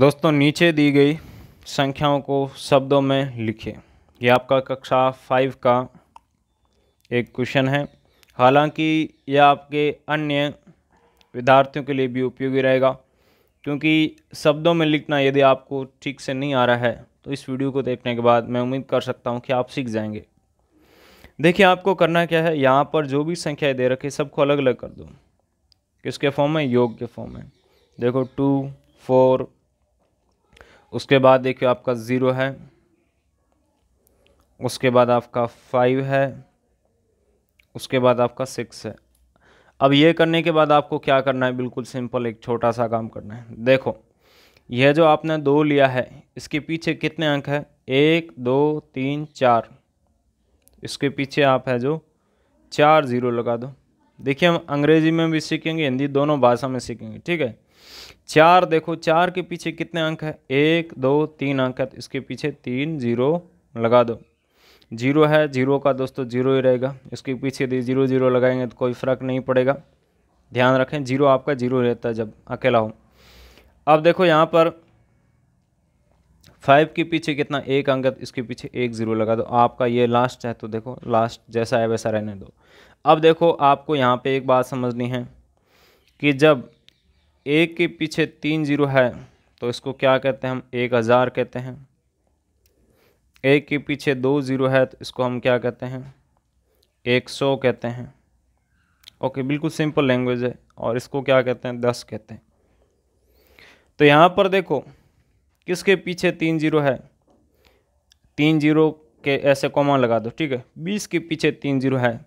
दोस्तों नीचे दी गई संख्याओं को शब्दों में लिखें ये आपका कक्षा फाइव का एक क्वेश्चन है हालांकि यह आपके अन्य विद्यार्थियों के लिए भी उपयोगी रहेगा क्योंकि शब्दों में लिखना यदि आपको ठीक से नहीं आ रहा है तो इस वीडियो को देखने के बाद मैं उम्मीद कर सकता हूँ कि आप सीख जाएंगे देखिए आपको करना क्या है यहाँ पर जो भी संख्याएँ दे रखी सबको अलग अलग कर दो किसके फॉर्म में योग के फॉर्म में देखो टू फोर उसके बाद देखिए आपका ज़ीरो है उसके बाद आपका फाइव है उसके बाद आपका सिक्स है अब ये करने के बाद आपको क्या करना है बिल्कुल सिंपल एक छोटा सा काम करना है देखो यह जो आपने दो लिया है इसके पीछे कितने अंक है एक दो तीन चार इसके पीछे आप है जो चार ज़ीरो लगा दो देखिए हम अंग्रेज़ी में भी सीखेंगे हिंदी दोनों भाषा में सीखेंगे ठीक है चार देखो चार के पीछे कितने अंक है एक दो तीन अंक है तो इसके पीछे तीन जीरो लगा दो जीरो है जीरो का दोस्तों जीरो ही रहेगा इसके पीछे यदि जीरो जीरो लगाएंगे तो कोई फ़र्क नहीं पड़ेगा ध्यान रखें जीरो आपका जीरो रहता है जब अकेला हो अब देखो यहाँ पर फाइव के पीछे कितना एक अंक है तो इसके पीछे एक ज़ीरो लगा दो आपका ये लास्ट है तो देखो लास्ट जैसा है वैसा रहने दो अब देखो आपको यहाँ पे एक बात समझनी है कि जब एक के पीछे तीन जीरो है तो इसको क्या कहते हैं हम एक हज़ार कहते हैं एक के पीछे दो ज़ीरो है तो इसको हम क्या कहते हैं एक सौ कहते हैं ओके बिल्कुल सिंपल लैंग्वेज है और इसको क्या कहते हैं दस कहते हैं तो यहाँ पर देखो किसके पीछे तीन जीरो है तीन जीरो के ऐसे कॉमन लगा दो ठीक है बीस के पीछे तीन जीरो है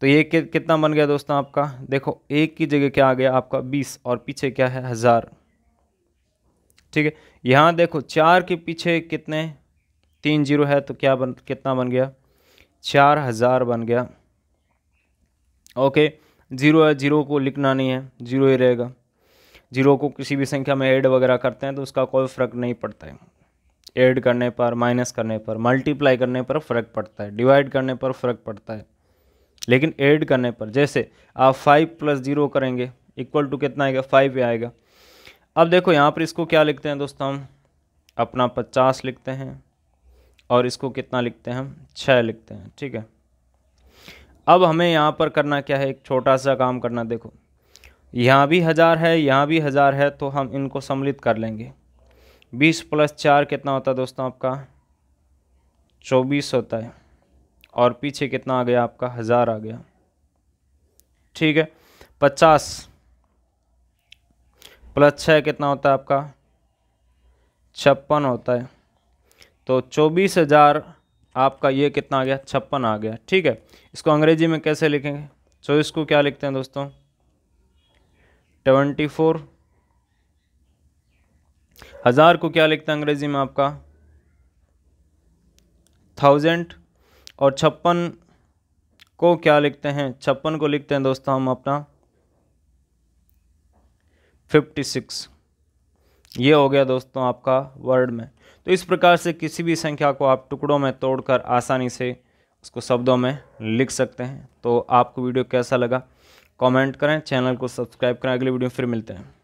तो ये कि, कितना बन गया दोस्तों आपका देखो एक की जगह क्या आ गया आपका बीस और पीछे क्या है हज़ार ठीक है यहाँ देखो चार के पीछे कितने तीन जीरो है तो क्या बन कितना बन गया चार हज़ार बन गया ओके जीरो है जीरो को लिखना नहीं है जीरो ही रहेगा जीरो को किसी भी संख्या में ऐड वगैरह करते हैं तो उसका कोई फ़र्क नहीं पड़ता है ऐड करने पर माइनस करने पर मल्टीप्लाई करने पर फ़र्क पड़ता है डिवाइड करने पर फ़र्क पड़ता है लेकिन ऐड करने पर जैसे आप फाइव प्लस ज़ीरो करेंगे इक्वल टू कितना आएगा फाइव आएगा अब देखो यहाँ पर इसको क्या लिखते हैं दोस्तों हम अपना पचास लिखते हैं और इसको कितना लिखते हैं हम छः लिखते हैं ठीक है अब हमें यहाँ पर करना क्या है एक छोटा सा काम करना देखो यहाँ भी हज़ार है यहाँ भी हज़ार है तो हम इनको सम्मिलित कर लेंगे बीस प्लस चार कितना होता है दोस्तों आपका चौबीस होता है और पीछे कितना आ गया आपका हज़ार आ गया ठीक है पचास प्लस छः कितना होता है आपका छप्पन होता है तो चौबीस हज़ार आपका ये कितना आ गया छप्पन आ गया ठीक है इसको अंग्रेजी में कैसे लिखेंगे चौबीस को क्या लिखते हैं दोस्तों ट्वेंटी फोर हज़ार को क्या लिखते हैं अंग्रेजी में आपका थाउजेंड और छप्पन को क्या लिखते हैं छप्पन को लिखते हैं दोस्तों हम अपना फिफ्टी सिक्स ये हो गया दोस्तों आपका वर्ड में तो इस प्रकार से किसी भी संख्या को आप टुकड़ों में तोड़कर आसानी से उसको शब्दों में लिख सकते हैं तो आपको वीडियो कैसा लगा कमेंट करें चैनल को सब्सक्राइब करें अगली वीडियो फिर मिलते हैं